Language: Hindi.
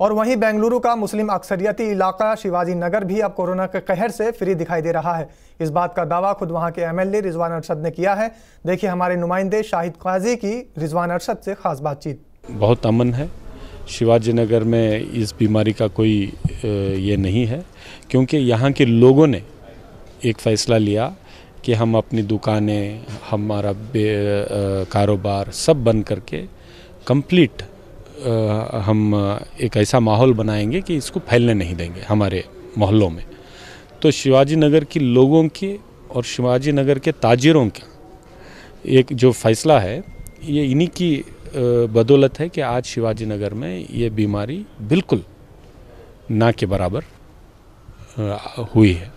और वहीं बेंगलुरु का मुस्लिम अक्सरियती इलाका शिवाजी नगर भी अब कोरोना के कहर से फ्री दिखाई दे रहा है इस बात का दावा खुद वहां के एमएलए रिजवान अरशद ने किया है देखिए हमारे नुमाइंदे शाहिद काजी की रिजवान अरशद से खास बातचीत बहुत अमन है शिवाजी नगर में इस बीमारी का कोई ये नहीं है क्योंकि यहाँ के लोगों ने एक फ़ैसला लिया कि हम अपनी दुकानें हमारा कारोबार सब बंद करके कंप्लीट हम एक ऐसा माहौल बनाएंगे कि इसको फैलने नहीं देंगे हमारे मोहल्लों में तो शिवाजी नगर की लोगों की और शिवाजी नगर के ताजिरों का एक जो फैसला है ये इन्हीं की बदौलत है कि आज शिवाजी नगर में ये बीमारी बिल्कुल ना के बराबर हुई है